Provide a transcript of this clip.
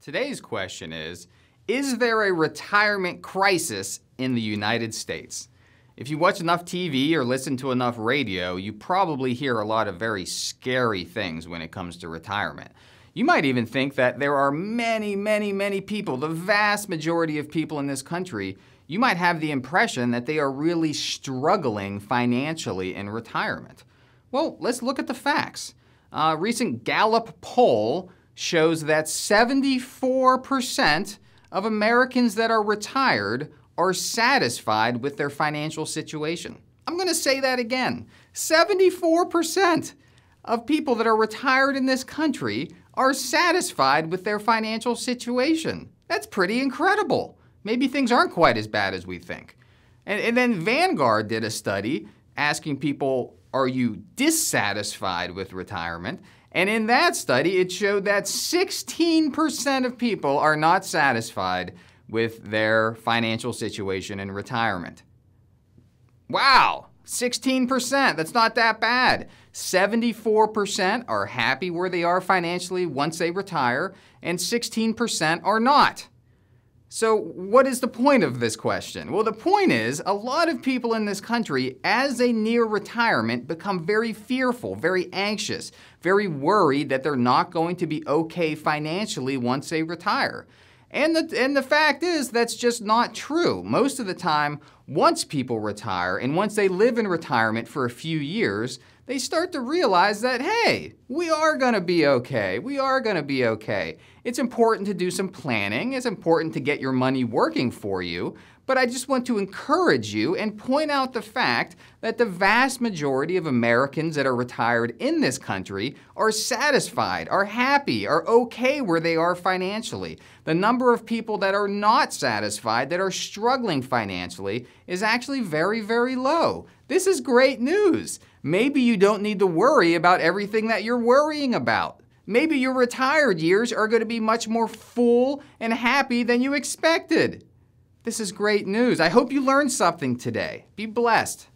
Today's question is, is there a retirement crisis in the United States? If you watch enough TV or listen to enough radio, you probably hear a lot of very scary things when it comes to retirement. You might even think that there are many, many, many people, the vast majority of people in this country, you might have the impression that they are really struggling financially in retirement. Well, let's look at the facts. A recent Gallup poll shows that 74% of Americans that are retired are satisfied with their financial situation. I'm going to say that again. 74% of people that are retired in this country are satisfied with their financial situation. That's pretty incredible. Maybe things aren't quite as bad as we think. And, and then Vanguard did a study asking people, are you dissatisfied with retirement? And in that study, it showed that 16% of people are not satisfied with their financial situation in retirement. Wow, 16%, that's not that bad. 74% are happy where they are financially once they retire, and 16% are not. So, what is the point of this question? Well, the point is a lot of people in this country, as they near retirement, become very fearful, very anxious, very worried that they're not going to be okay financially once they retire. And the, and the fact is, that's just not true. Most of the time, once people retire and once they live in retirement for a few years, they start to realize that, hey, we are going to be okay. We are going to be okay. It's important to do some planning. It's important to get your money working for you. But I just want to encourage you and point out the fact that the vast majority of Americans that are retired in this country are satisfied, are happy, are okay where they are financially. The number of people that are not satisfied, that are struggling financially, is actually very, very low. This is great news. Maybe you don't need to worry about everything that you're worrying about. Maybe your retired years are going to be much more full and happy than you expected. This is great news. I hope you learned something today. Be blessed.